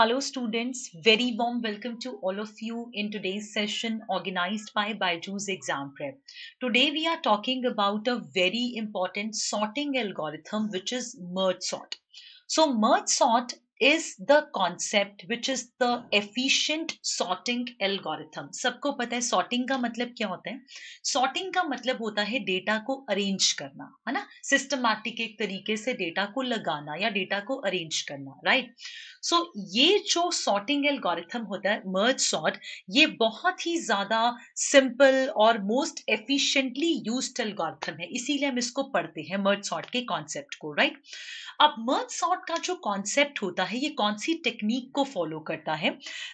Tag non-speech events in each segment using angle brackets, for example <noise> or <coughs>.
Hello students, very warm welcome to all of you in today's session organized by Byju's Exam Prep. Today we are talking about a very important sorting algorithm which is merge sort. So merge sort is the concept which is the efficient sorting algorithm सबको पता है sorting का मतलब क्या होता है sorting का मतलब होता है डेटा को अरेंज करना है ना सिस्टमैटिक एक तरीके से डेटा को लगाना या डेटा को अरेंज करना राइट सो ये जो सॉर्टिंग एल्गोरिथम होता है मर्ज सॉर्ट ये बहुत ही ज्यादा सिंपल और मोस्ट एफिशियंटली यूज एल्गोरिथम है इसीलिए हम इसको पढ़ते हैं मर्ज सॉर्ट के कॉन्सेप्ट को राइट अब मर्ज सॉर्ट का जो कॉन्सेप्ट होता करता है ये कौन सी टेक्निक को फॉलो करता है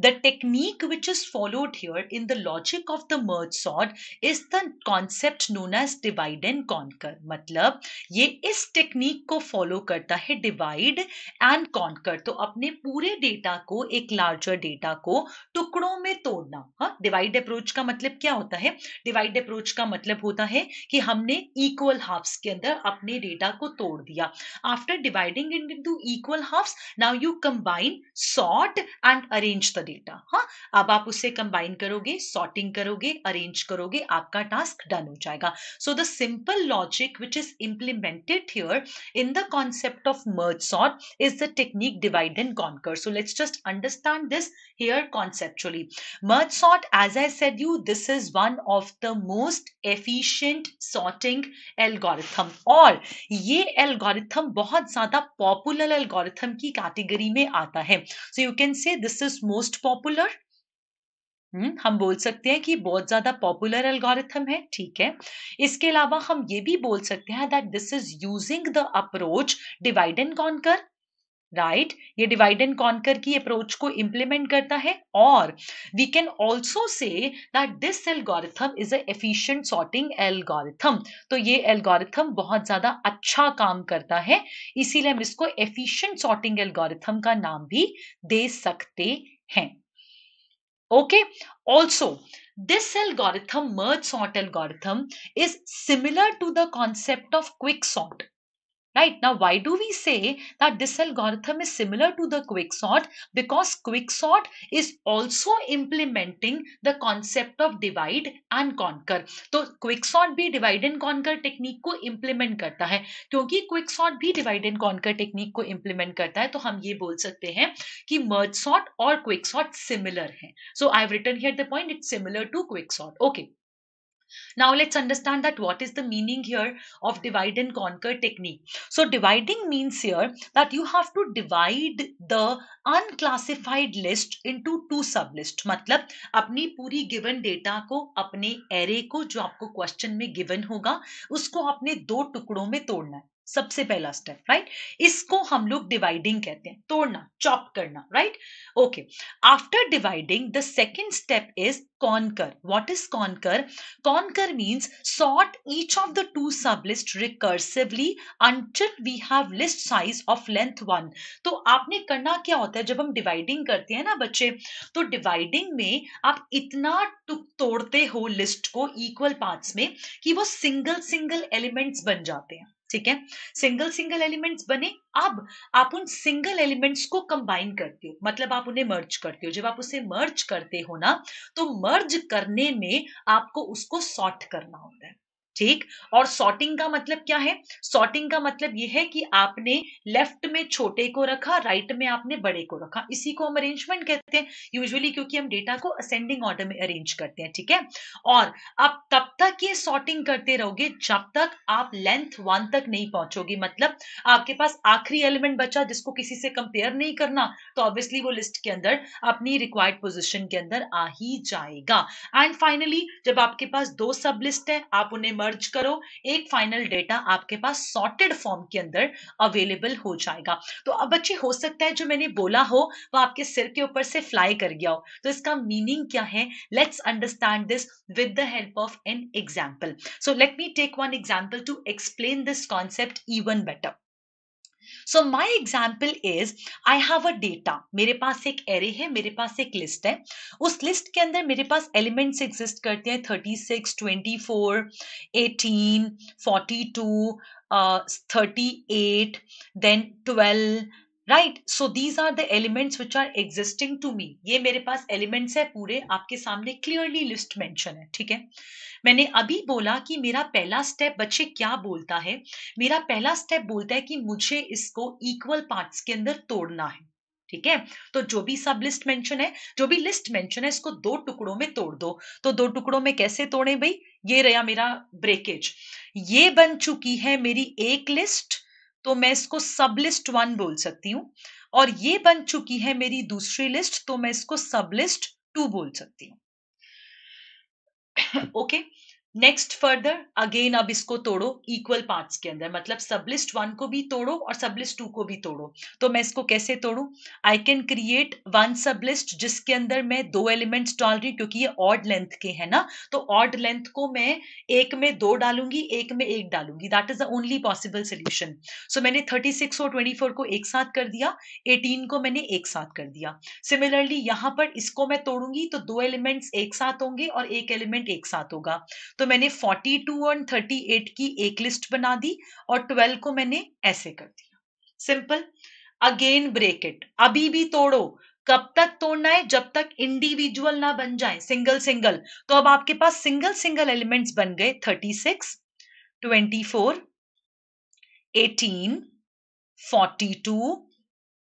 the technique which is followed here in the logic of the merge sort is the concept known as divide and conquer मतलब ये इस टेक्निक को फॉलो करता है डिवाइड एंड कॉन्कर तो अपने पूरे डेटा को एक लार्जर डेटा को टुकड़ों में तोड़ना डिवाइड हाँ, अप्रोच का मतलब क्या होता है डिवाइड अप्रोच का मतलब होता है कि हमने इक्वल हाफ्स के अंदर अपने डेटा को तोड़ दिया after dividing into equal halves now you combine sort and arrange the data हाँ अब आप उससे combine करोगे sorting arrange करोगे आपका task done so the simple logic which is implemented here in the concept of merge sort is the technique divide and conquer so let's just understand this here conceptually merge sort as I said you this is one of the most efficient sorting algorithm All. ये algorithm category में आता है so you can say this is most popular हम बोल सकते हैं कि बहुत ज्यादा पॉपुलर एल्गोरिथम है ठीक है इसके अलावा हम ये भी बोल सकते हैं that this is using the approach divide and conquer right right? ये डिवाइड एंड कॉन्कर की अप्रोच को इंप्लीमेंट करता है और we can also say that this algorithm is efficient sorting algorithm तो ये एल्गोरिथम बहुत ज्यादा अच्छा काम करता है इसीलिए हम इसको एफिशिएंट सॉर्टिंग एल्गोरिथम का नाम भी दे सकते हैं okay also this algorithm merge sort algorithm is similar to the concept of quick sort Right now, why do we say that this algorithm is similar to the quicksort? Because quicksort is also implementing the concept of divide and conquer. तो quicksort bhi divide and conquer technique ko implement करता है क्योंकि quicksort bhi divide and conquer technique ko implement karta hai to hum ye bol sakte hain ki merge sort और quicksort similar hain So i have written here the point it's similar to quicksort. Okay. Now let's understand that what is the meaning here of divide and conquer technique. So dividing means here that you have to divide the unclassified list into two sub list मतलब अपनी पूरी given data को अपने array को जो आपको question में given होगा उसको आपने दो टुकड़ों में तोड़ना है सबसे पहला स्टेप राइट इसको हम लोग डिवाइडिंग कहते हैं तोड़ना चॉप करना right okay after dividing the second step is what is conquer conquer means sort each of the two sub list recursively until we have list size of length one तो आपने करना क्या होता है जब हम डिवाइडिंग करते हैं ना बच्चे तो डिवाइडिंग में आप इतना तोड़ते हो लिस्ट को इक्वल पार्ट्स में कि वो सिंगल सिंगल एलिमेंट्स बन जाते हैं ठीक है सिंगल सिंगल एलिमेंट्स बने अब आप उन सिंगल एलिमेंट्स को कंबाइन करते हो मतलब आप उन्हें मर्ज करते हो जब आप उसे मर्ज करते हो ना तो मर्ज करने में आपको उसको सॉर्ट करना होता है ठीक और सॉर्टिंग का मतलब क्या है सॉर्टिंग का मतलब यह है कि आपने लेफ्ट में छोटे को रखा राइट right में आपने बड़े को रखा इसी को हम अरेंजमेंट कहते हैं यूजुअली क्योंकि हम डेटा को असेंडिंग ऑर्डर में अरेंज करते हैं ठीक है और आप तब तक ये सॉर्टिंग करते रहोगे जब तक आप लेंथ वन तक नहीं पहुंचोगे मतलब आपके पास आखिरी एलिमेंट बचा जिसको किसी से कंपेयर नहीं करना तो ऑब्वियसली वो लिस्ट के अंदर अपनी रिक्वायर्ड पोजिशन के अंदर आ ही जाएगा एंड फाइनली जब आपके पास दो सब लिस्ट है आप उन्हें सर्च करो एक फाइनल डेटा आपके पास सॉर्टेड फॉर्म के अंदर अवेलेबल हो जाएगा तो अब बच्चे हो सकता है जो मैंने बोला हो वो आपके सिर के ऊपर से फ्लाई कर गया हो तो इसका मीनिंग क्या है let's understand this with the help of an example so let me take one example to explain this concept even better so my example is I have a data मेरे पास एक एरे है मेरे पास एक list है उस list के अंदर मेरे पास एलिमेंट्स एग्जिस्ट करते हैं thirty six twenty four eighteen forty two thirty eight then twelve right so these are the elements which are existing to me ये मेरे पास एलिमेंट्स है पूरे आपके सामने क्लियरली लिस्ट मेंशन है ठीक है मैंने अभी बोला कि मेरा पहला स्टेप बच्चे क्या बोलता है मेरा पहला स्टेप बोलता है कि मुझे इसको इक्वल पार्ट्स के अंदर तोड़ना है ठीक है तो जो भी सब लिस्ट मेंशन है जो भी लिस्ट मेंशन है इसको दो टुकड़ों में तोड़ दो तो दो टुकड़ों में कैसे तोड़े भाई ये रहा मेरा ब्रेकेज ये बन चुकी है मेरी एक लिस्ट तो मैं इसको सब लिस्ट वन बोल सकती हूँ और ये बन चुकी है मेरी दूसरी लिस्ट तो मैं इसको सब लिस्ट टू बोल सकती हूँ okay <coughs> okay? Next further again अब इसको तोड़ो इक्वल पार्ट्स के अंदर मतलब सबलिस्ट वन को भी तोड़ो और सबलिस्ट टू को भी तोड़ो तो मैं इसको कैसे तोड़ू I can create one sublist जिसके अंदर मैं दो एलिमेंट्स डाल रही हूँ क्योंकि ये ऑड लेंथ के है ना तो ऑड लेंथ को मैं एक में दो डालूंगी एक में एक डालूंगी that is the only possible solution so मैंने थर्टी सिक्स और ट्वेंटी फोर को एक साथ कर दिया एटीन को मैंने एक साथ कर दिया सिमिलरली यहाँ पर इसको मैं तोड़ूंगी तो दो एलिमेंट्स एक साथ होंगे और एक एलिमेंट एक साथ होगा तो मैंने 42 और 38 की एक लिस्ट बना दी और 12 को मैंने ऐसे कर दिया सिंपल अगेन ब्रेक इट अभी भी तोड़ो कब तक तोड़ना है जब तक इंडिविजुअल ना बन जाए सिंगल सिंगल तो अब आपके पास सिंगल सिंगल एलिमेंट्स बन गए 36, 24, 18, 42,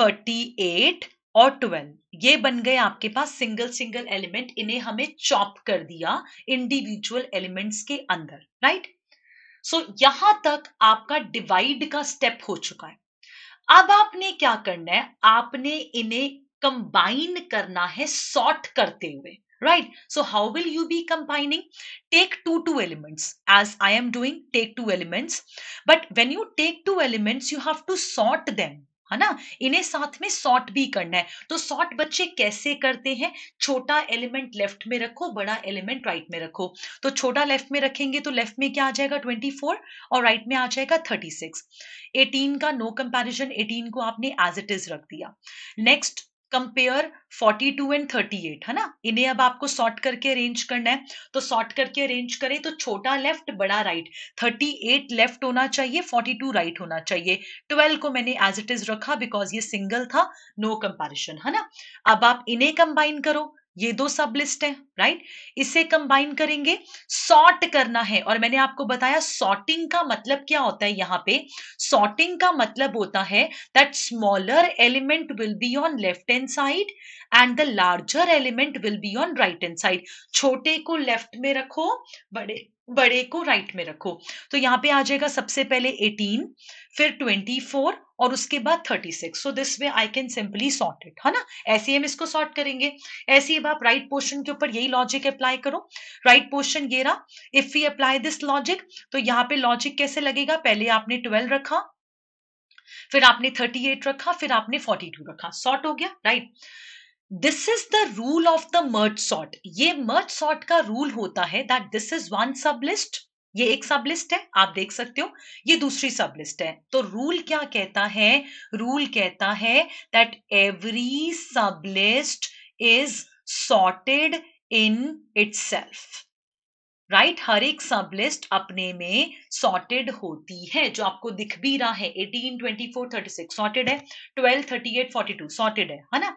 38 और ट्वेल्व ये बन गए आपके पास सिंगल सिंगल एलिमेंट इन्हें हमें चॉप कर दिया इंडिविजुअल एलिमेंट्स के अंदर राइट सो यहां तक आपका डिवाइड का स्टेप हो चुका है अब आपने क्या करना है आपने इन्हें कंबाइन करना है सॉर्ट करते हुए right so how will you be combining take two two elements as I am doing take two elements but when you take two elements you have to sort them है ना इन्हें साथ में sort भी करना है तो सॉर्ट बच्चे कैसे करते हैं छोटा एलिमेंट लेफ्ट में रखो बड़ा एलिमेंट राइट में रखो तो छोटा लेफ्ट में रखेंगे तो लेफ्ट में क्या आ जाएगा 24 और राइट में आ जाएगा 36 18 का नो कंपैरिजन 18 को आपने एज इट इज रख दिया नेक्स्ट कंपेयर 42 एंड 38 है ना इन्हें अब आपको सॉर्ट करके अरेंज करना है तो सॉर्ट करके अरेंज करें तो छोटा लेफ्ट बड़ा राइट 38 लेफ्ट होना चाहिए 42 राइट right होना चाहिए 12 को मैंने एज इट इज रखा बिकॉज ये सिंगल था नो no कंपैरिजन है ना अब आप इन्हें कंबाइन करो ये दो सब लिस्ट है राइट इसे कंबाइन करेंगे सॉर्ट करना है और मैंने आपको बताया सॉर्टिंग का मतलब क्या होता है यहाँ पे सॉर्टिंग का मतलब होता है that smaller element will be on left hand side and the larger element will be on right hand side छोटे को लेफ्ट में रखो बड़े बड़े को राइट right में रखो तो यहां पे आ जाएगा सबसे पहले 18 फिर 24 और उसके बाद 36 so this way I can simply sort it है ना ऐसे हम इसको सॉर्ट करेंगे ऐसे अब आप राइट पोर्शन के ऊपर यही लॉजिक अप्लाई करो राइट पोर्शन ये रहा if we apply this logic तो यहां पे लॉजिक कैसे लगेगा पहले आपने 12 रखा फिर आपने 38 रखा फिर आपने 42 रखा सॉर्ट हो गया right right? This is the rule of the merge sort ये मर्ज सॉर्ट का रूल होता है that this is one sub list ये एक सब लिस्ट है आप देख सकते हो ये दूसरी सब लिस्ट है तो रूल क्या कहता है रूल कहता है दैट एवरी सब list is sorted in self right right? हर एक सब लिस्ट अपने में सॉर्टेड होती है जो आपको दिख भी रहा है 18, 24, 36 सॉर्टेड है 12, 38, 42 सॉर्टेड है है ना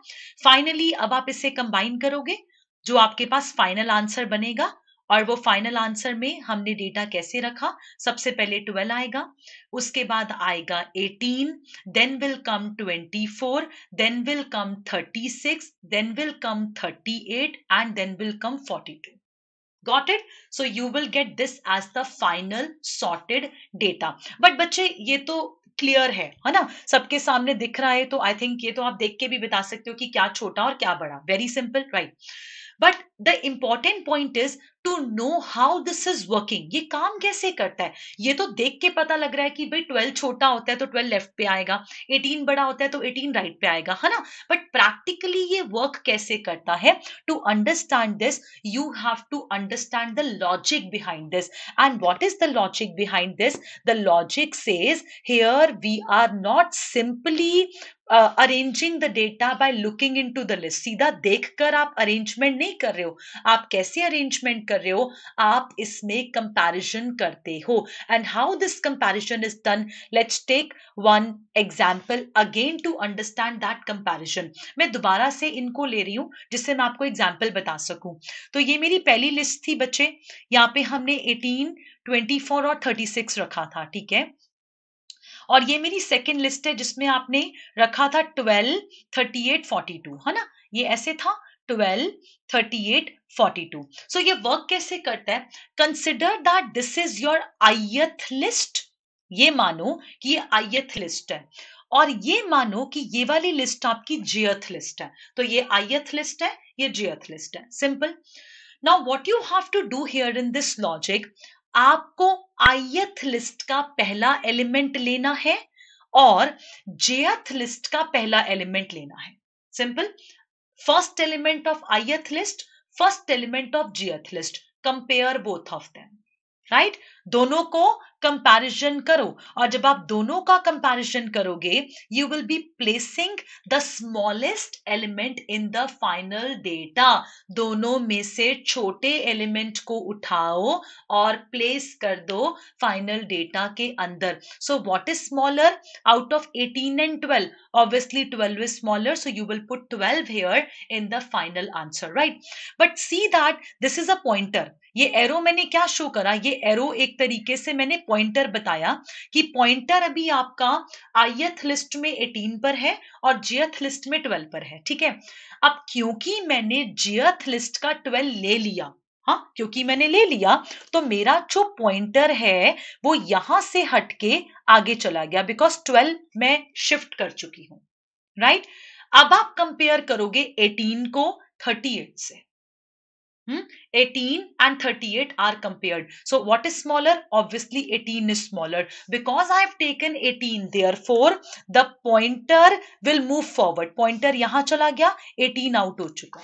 फाइनली अब आप इसे कंबाइन करोगे जो आपके पास फाइनल आंसर बनेगा और वो फाइनल आंसर में हमने डेटा कैसे रखा सबसे पहले 12 आएगा उसके बाद आएगा 18 then will come 24 then will come 36 then will come 38 and then will come 42 Got it? So you will get this as the final sorted data. But बच्चे ये तो क्लियर है है ना सबके सामने दिख रहा है तो आई थिंक ये तो आप देख के भी बता सकते हो कि क्या छोटा और क्या बड़ा very simple right but the important point is to know how this is working ये काम कैसे करता है ये तो देख के पता लग रहा है कि भाई ट्वेल्व छोटा होता है तो ट्वेल्व लेफ्ट पे आएगा एटीन बड़ा होता है तो एटीन राइट right पे आएगा है ना बट प्रैक्टिकली ये वर्क कैसे करता है to understand this you have to understand the logic behind this and what is the logic behind this the logic says here we are not simply arranging the data by looking into the list सीधा देखकर आप arrangement नहीं कर रहे हो आप कैसे arrangement कर कर रहे हो आप इसमें कंपैरिजन करते हो and how this comparison is done let's take one example again to understand that comparison मैं दोबारा से इनको ले रही हूं जिससे मैं आपको एग्जांपल बता सकूं तो ये मेरी पहली लिस्ट थी बच्चे यहाँ पे हमने एटीन ट्वेंटी और थर्टी रखा था ठीक है और ये मेरी सेकेंड लिस्ट है जिसमें आपने रखा था twelve thirty eight forty two है ना ये ऐसे था twelve eight forty two so ये वर्क कैसे करता है consider that this is your ith list ये मानो कि ये आयथ लिस्ट है और ये मानो कि ये वाली लिस्ट आपकी जियथ लिस्ट है तो ये आयथ लिस्ट है ये जियथ लिस्ट है simple now what you have to do here in this logic आपको आयथ लिस्ट का पहला एलिमेंट लेना है और जेथ लिस्ट का पहला एलिमेंट लेना है simple First element of ith list, first element of gth list. Compare both of them, right? दोनों को कंपैरिजन करो और जब आप दोनों का कंपैरिजन करोगे you will be placing the smallest element in the final data दोनों में से छोटे एलिमेंट को उठाओ और प्लेस कर दो फाइनल डेटा के अंदर so what is smaller out of 18 and 12 obviously 12 is smaller so you will put 12 here in the final answer right but see that this is a pointer ये arrow मैंने क्या show करा ये arrow एक तरीके से मैंने पॉइंटर बताया कि पॉइंटर अभी आपका आईएथ लिस्ट में एटीन पर है और जियथ लिस्ट में ट्वेल्व पर है ठीक है अब क्योंकि मैंने जियथ लिस्ट का ट्वेल्व ले लिया हाँ क्योंकि मैंने ले लिया तो मेरा जो पॉइंटर है वो यहां से हटके आगे चला गया बिकॉज ट्वेल्व मैं शिफ्ट कर चुकी हूं राइट right? अब आप कंपेयर करोगे 18 को 38 से Hmm? 18 and 38 are compared. So what is smaller? Obviously 18 is smaller. Because I have taken 18, therefore the pointer will move forward. Pointer yaha chala gaya, 18 out ho chuka.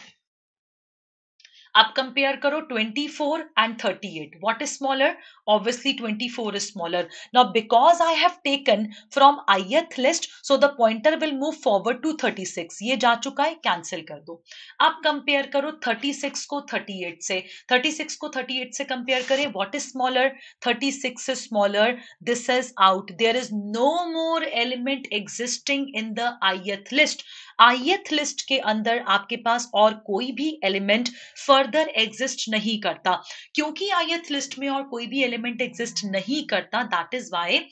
आप compare करो 24 and 38 what is smaller obviously 24 is smaller now because I have taken from ith list so the pointer will move forward to 36 ये जा चुका है cancel कर दो आप compare करो 36 को 38 से 36 को 38 से कंपेयर करें what is smaller 36 is smaller this is out there is no more element existing in the ith list ith list के अंदर आपके पास और कोई भी एलिमेंट फर्दर एग्जिस्ट नहीं करता क्योंकि आईएथ लिस्ट में और कोई भी एलिमेंट एग्जिस्ट नहीं करता that is why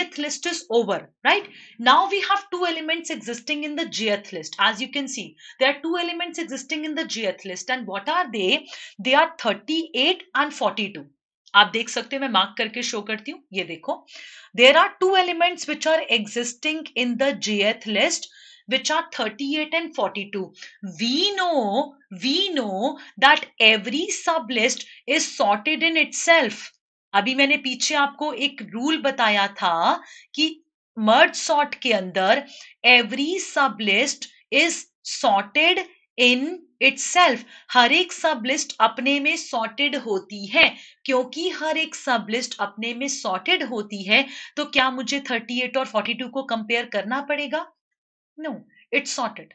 ith list is over right now we have two elements existing in the jth list as you can see there are two elements existing in the jth list and what are they they are 38 and 42 आप देख सकते हो मैं mark करके show करती हूँ ये देखो there are two elements which are existing in the jth list which are 38 and 42. We know, we know that every sub is sorted in itself. अभी मैंने पीछे आपको एक रूल बताया था कि मर्ज सॉर्ट के अंदर एवरी सब list is sorted in itself हर एक सब लिस्ट अपने में सॉर्टेड होती है क्योंकि हर एक सब लिस्ट अपने में सॉर्टेड होती है तो क्या मुझे 38 और 42 को कंपेयर करना पड़ेगा नो इट्स सॉर्टेड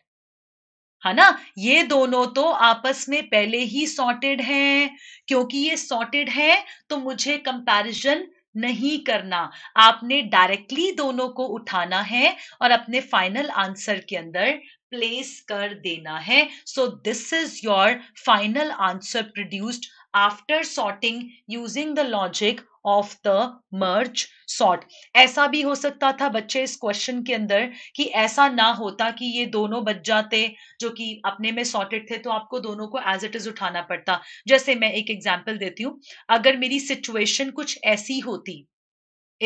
है ना ये दोनों तो आपस में पहले ही सॉर्टेड हैं क्योंकि ये सॉर्टेड है तो मुझे कंपैरिजन नहीं करना आपने डायरेक्टली दोनों को उठाना है और अपने फाइनल आंसर के अंदर प्लेस कर देना है so this is your final answer produced after sorting using the logic of the merge sort ऐसा भी हो सकता था बच्चे इस क्वेश्चन के अंदर कि ऐसा ना होता कि ये दोनों बच जाते जो कि अपने में सॉर्टेड थे तो आपको दोनों को एज इट इज उठाना पड़ता जैसे मैं एक एग्जाम्पल देती हूँ अगर मेरी सिचुएशन कुछ ऐसी होती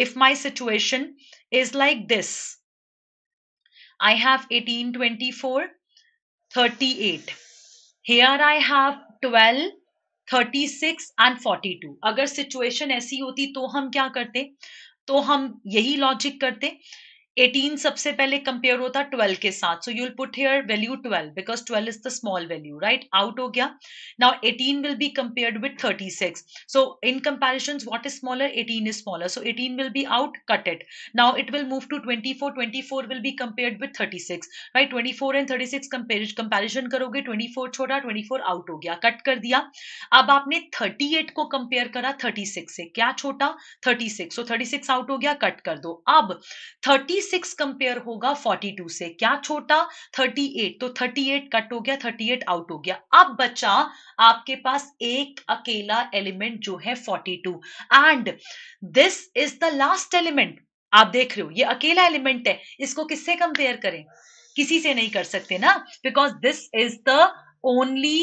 if my situation is like this I four thirty eight here I have twelve thirty six and forty two अगर सिचुएशन ऐसी होती तो हम क्या करते तो हम यही लॉजिक करते 18 सबसे पहले कंपेयर होता 12 के साथ so you'll put here value 12 because 12 is the small value right out हो गया now 18 will be compared with 36 so in comparison what is smaller 18 is smaller so 18 will be out cut it now it will move to 24 24 will be compared with 36 right right? 24 and 36 comparison करोगे 24 छोड़ा 24 out हो गया cut कर दिया अब आपने 38 को compare करा 36 से क्या छोटा 36 सो so 36 आउट हो गया कट कर दो अब 30 36 कंपेयर होगा 42 से क्या छोटा 38 तो 38 कट हो गया 38 आउट हो गया अब बचा आपके पास एक अकेला एलिमेंट जो है 42 two and this is the last element आप देख रहे हो ये अकेला एलिमेंट है इसको किससे कंपेयर करें किसी से नहीं कर सकते ना because this is the only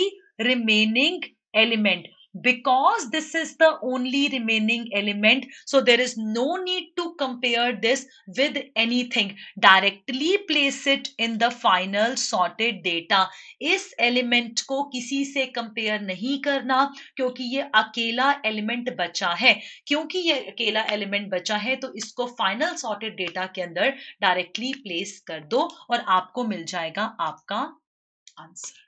remaining element because this is the only remaining element so there is no need to compare this with anything directly place it in the final sorted data is element ko kisi se compare nahi karna kyunki ye akela element bacha hai kyunki ye akela element bacha hai to isko final sorted data ke andar directly place kar do aur aapko mil jayega aapka answer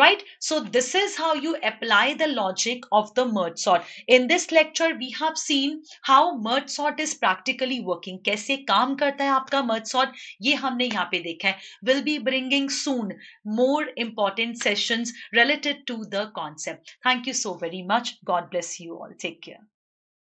right? So this is how you apply the logic of the merge sort. In this lecture, we have seen how merge sort is practically working. कैसे काम करता है आपका merge sort? ये हमने यहाँ पे देखा है. We'll be bringing soon more important sessions related to the concept. Thank you so very much. God bless you all. Take care.